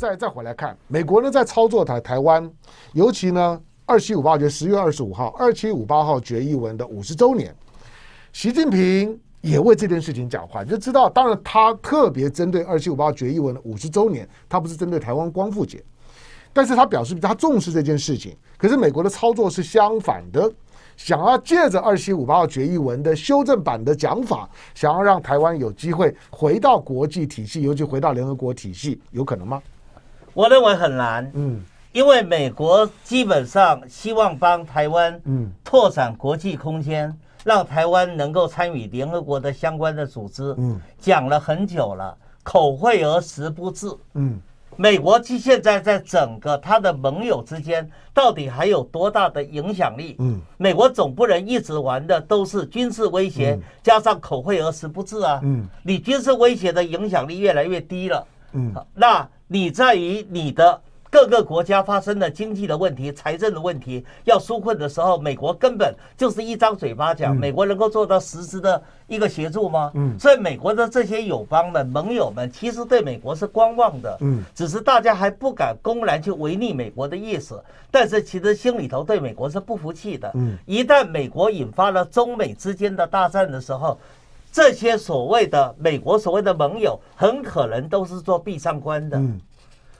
再再回来看，美国呢在操作台台湾，尤其呢二七五八就十月二十五号二七五八号决议文的五十周年，习近平也为这件事情讲话，就知道，当然他特别针对二七五八决议文的五十周年，他不是针对台湾光复节，但是他表示他重视这件事情。可是美国的操作是相反的，想要借着二七五八号决议文的修正版的讲法，想要让台湾有机会回到国际体系，尤其回到联合国体系，有可能吗？我认为很难，嗯，因为美国基本上希望帮台湾，嗯，拓展国际空间，让台湾能够参与联合国的相关的组织，嗯，讲了很久了，口惠而实不至，嗯，美国现在在整个他的盟友之间，到底还有多大的影响力？嗯，美国总不能一直玩的都是军事威胁，加上口惠而实不至啊，嗯，你军事威胁的影响力越来越低了，嗯，那。你在于你的各个国家发生的经济的问题、财政的问题要纾困的时候，美国根本就是一张嘴巴讲，美国能够做到实质的一个协助吗？嗯，所以美国的这些友邦们、盟友们，其实对美国是观望的。嗯，只是大家还不敢公然去违逆美国的意思，但是其实心里头对美国是不服气的。嗯，一旦美国引发了中美之间的大战的时候。这些所谓的美国所谓的盟友，很可能都是做闭上关的。嗯，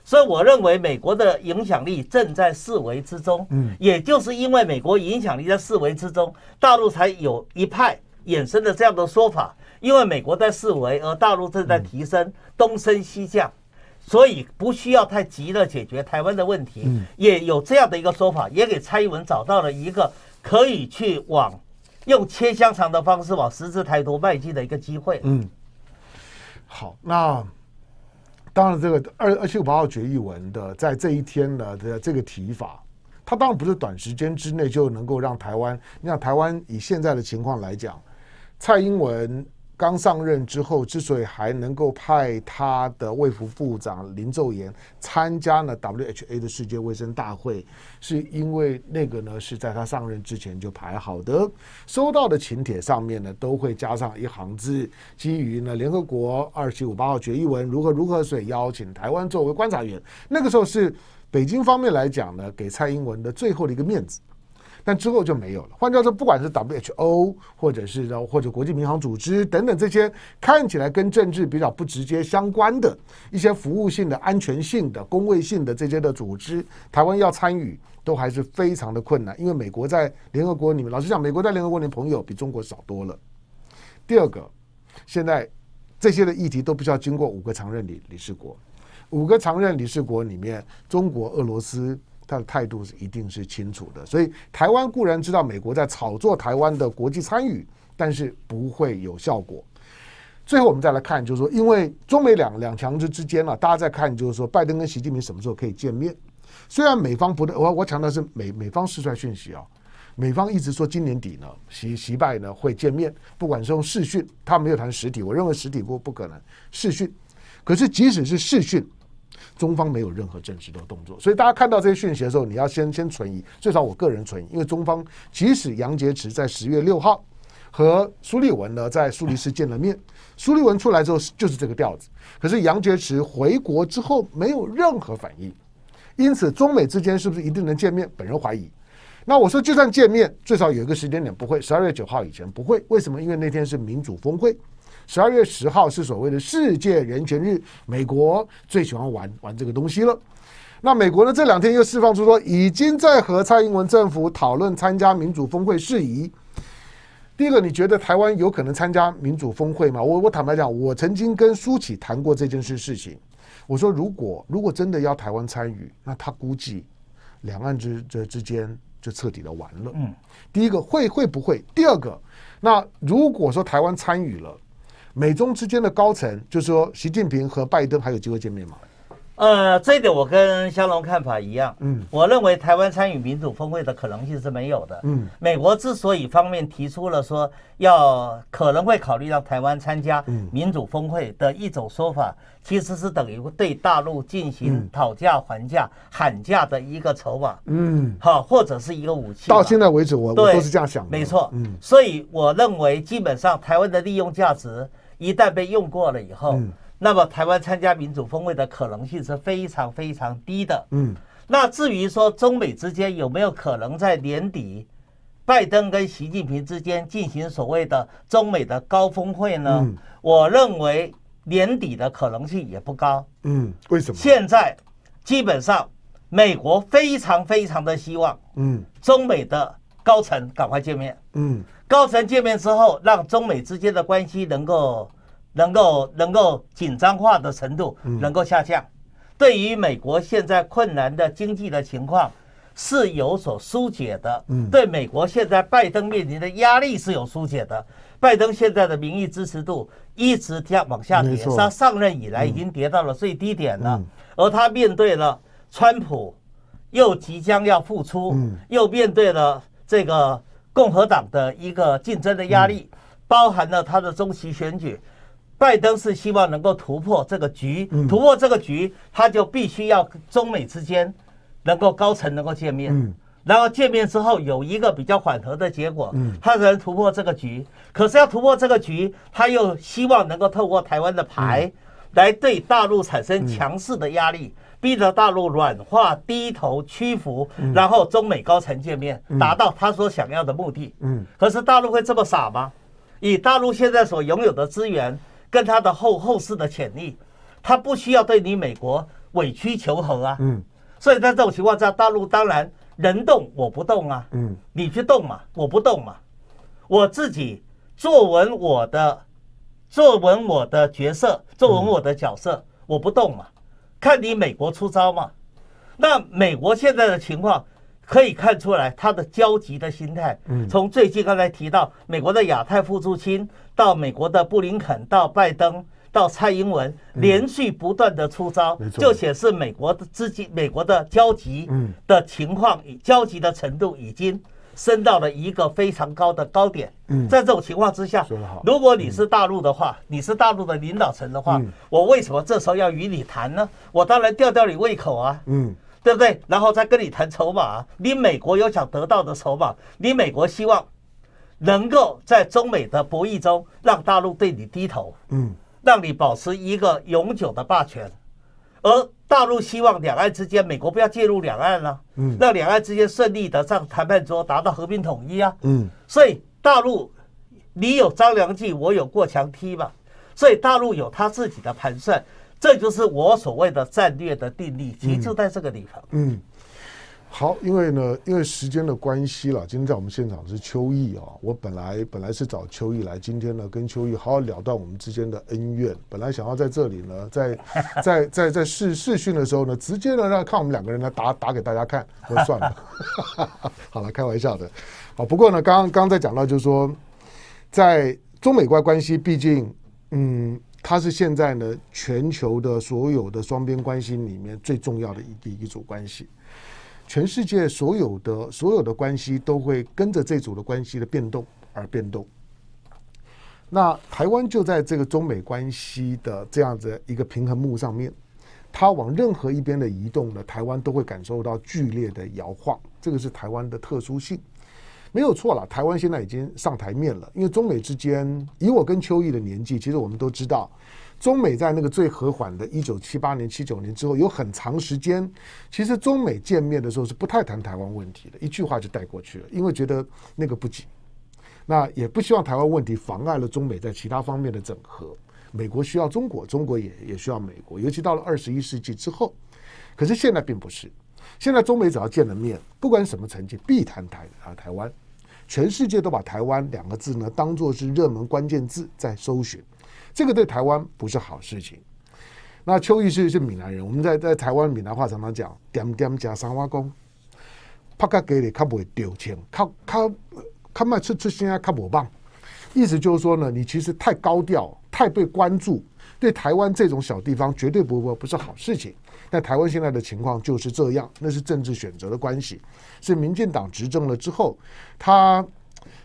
所以我认为美国的影响力正在四维之中。嗯，也就是因为美国影响力在四维之中，大陆才有一派衍生的这样的说法：，因为美国在四维，而大陆正在提升东升西降，所以不需要太急着解决台湾的问题。也有这样的一个说法，也给蔡英文找到了一个可以去往。用切香肠的方式往十字抬头迈进的一个机会。嗯，好，那当然，这个二二七五八号决议文的，在这一天呢的这个提法，它当然不是短时间之内就能够让台湾。你想台湾以现在的情况来讲，蔡英文。刚上任之后，之所以还能够派他的卫福部长林奏炎参加呢 W H A 的世界卫生大会，是因为那个呢是在他上任之前就排好的。收到的请帖上面呢都会加上一行字，基于呢联合国二七五八号决议文，如何如何，所以邀请台湾作为观察员。那个时候是北京方面来讲呢，给蔡英文的最后的一个面子。但之后就没有了。换句话说，不管是 WHO 或者是或者国际民航组织等等这些看起来跟政治比较不直接相关的一些服务性的、安全性的、公卫性的这些的组织，台湾要参与都还是非常的困难，因为美国在联合国里面，老实讲，美国在联合国里朋友比中国少多了。第二个，现在这些的议题都必须要经过五个常任理理事国，五个常任理事国里面，中国、俄罗斯。他的态度是一定是清楚的，所以台湾固然知道美国在炒作台湾的国际参与，但是不会有效果。最后我们再来看，就是说，因为中美两两强之之间呢，大家在看，就是说，拜登跟习近平什么时候可以见面？虽然美方不，我我强调是美美方试来讯息啊，美方一直说今年底呢，习习拜呢会见面，不管是用试讯，他没有谈实体，我认为实体不不可能试讯，可是即使是试讯。中方没有任何正式的动作，所以大家看到这些讯息的时候，你要先先存疑。至少我个人存疑，因为中方即使杨洁篪在十月六号和苏立文呢在苏黎世见了面，苏立文出来之后就是这个调子，可是杨洁篪回国之后没有任何反应，因此中美之间是不是一定能见面，本人怀疑。那我说，就算见面，最少有一个时间点不会，十二月九号以前不会。为什么？因为那天是民主峰会。十二月十号是所谓的世界人权日，美国最喜欢玩玩这个东西了。那美国呢？这两天又释放出说，已经在和蔡英文政府讨论参加民主峰会事宜。第一个，你觉得台湾有可能参加民主峰会吗？我我坦白讲，我曾经跟苏启谈过这件事事情。我说，如果如果真的要台湾参与，那他估计两岸之这之间就彻底的完了。嗯，第一个会会不会？第二个，那如果说台湾参与了？美中之间的高层就是说，习近平和拜登还有机会见面吗？呃，这一点我跟香龙看法一样。嗯，我认为台湾参与民主峰会的可能性是没有的。嗯，美国之所以方面提出了说要可能会考虑让台湾参加民主峰会的一种说法，其实是等于对大陆进行讨价还价、喊价的一个筹码。嗯，好，或者是一个武器。到现在为止，我我都是这样想的。没错。嗯，所以我认为基本上台湾的利用价值。一旦被用过了以后，那么台湾参加民主峰会的可能性是非常非常低的。嗯，那至于说中美之间有没有可能在年底，拜登跟习近平之间进行所谓的中美的高峰会呢？我认为年底的可能性也不高。嗯，为什么？现在基本上美国非常非常的希望，嗯，中美的。高层赶快见面。嗯，高层见面之后，让中美之间的关系能够能够能够紧张化的程度能够下降。对于美国现在困难的经济的情况是有所疏解的。嗯，对美国现在拜登面临的压力是有疏解的。拜登现在的民意支持度一直跌往下跌，他上任以来已经跌到了最低点了。嗯，而他面对了川普又即将要复出，又面对了。这个共和党的一个竞争的压力，包含了他的中期选举。拜登是希望能够突破这个局，突破这个局，他就必须要中美之间能够高层能够见面，然后见面之后有一个比较缓和的结果，他才能突破这个局。可是要突破这个局，他又希望能够透过台湾的牌来对大陆产生强势的压力。逼着大陆软化、低头屈服，然后中美高层见面，达到他所想要的目的。嗯，可是大陆会这么傻吗？以大陆现在所拥有的资源跟他的后后世的潜力，他不需要对你美国委曲求和啊。嗯，所以在这种情况下，大陆当然人动我不动啊。嗯，你去动嘛，我不动嘛。我自己坐稳我的，坐稳我的角色，坐稳我的角色，我不动嘛。看你美国出招嘛，那美国现在的情况可以看出来，他的焦急的心态。嗯。从最近刚才提到美国的亚太副驻军，到美国的布林肯，到拜登，到蔡英文，连续不断的出招，就显示美国的资金、美国的焦急的情况，焦急的程度已经。升到了一个非常高的高点，在这种情况之下，如果你是大陆的话，你是大陆的领导层的话，我为什么这时候要与你谈呢？我当然吊吊你胃口啊，嗯，对不对？然后再跟你谈筹码，你美国有想得到的筹码，你美国希望能够在中美的博弈中让大陆对你低头，嗯，让你保持一个永久的霸权。而大陆希望两岸之间，美国不要介入两岸了，嗯，让两岸之间顺利的上谈判桌，达到和平统一啊，嗯，所以大陆你有张良计，我有过墙梯嘛，所以大陆有他自己的盘算，这就是我所谓的战略的定力，其就在这个地方，嗯。好，因为呢，因为时间的关系了，今天在我们现场是秋意啊。我本来本来是找秋意来，今天呢跟秋意好好聊到我们之间的恩怨。本来想要在这里呢，在 在在在试试训的时候呢，直接呢让看我们两个人来打打给大家看。我算了，好了，开玩笑的。好，不过呢，刚刚刚在讲到，就是说，在中美关关系，毕竟嗯，它是现在呢全球的所有的双边关系里面最重要的一一一组关系。全世界所有的所有的关系都会跟着这组的关系的变动而变动。那台湾就在这个中美关系的这样子一个平衡木上面，它往任何一边的移动呢，台湾都会感受到剧烈的摇晃。这个是台湾的特殊性，没有错了。台湾现在已经上台面了，因为中美之间，以我跟秋意的年纪，其实我们都知道。中美在那个最和缓的1978年、79年之后，有很长时间，其实中美见面的时候是不太谈台湾问题的，一句话就带过去了，因为觉得那个不紧，那也不希望台湾问题妨碍了中美在其他方面的整合。美国需要中国，中国也也需要美国，尤其到了二十一世纪之后，可是现在并不是，现在中美只要见了面，不管什么成绩，必谈台啊台湾，全世界都把台湾两个字呢当做是热门关键字在搜寻。这个对台湾不是好事情。那邱义是是闽南人，我们在在台湾闽南话常常讲“点点加三花公”，怕个给你，卡不会丢钱，卡卡他卖出出现在，卡不棒。意思就是说呢，你其实太高调，太被关注，对台湾这种小地方绝对不不不是好事情。但台湾现在的情况就是这样，那是政治选择的关系。是民进党执政了之后，他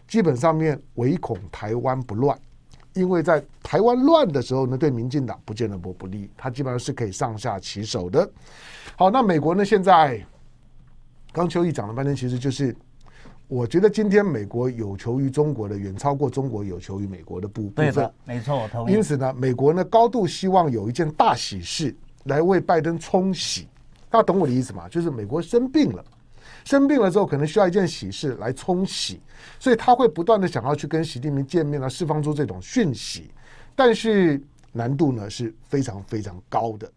基本上面唯恐台湾不乱。因为在台湾乱的时候呢，对民进党不见得不不利，他基本上是可以上下其手的。好，那美国呢？现在刚秋意讲了半天，其实就是我觉得今天美国有求于中国的，远超过中国有求于美国的部部分。没错，同意。因此呢，美国呢高度希望有一件大喜事来为拜登冲洗。大家懂我的意思吗？就是美国生病了。生病了之后，可能需要一件喜事来冲洗，所以他会不断的想要去跟习近平见面啊，释放出这种讯息，但是难度呢是非常非常高的。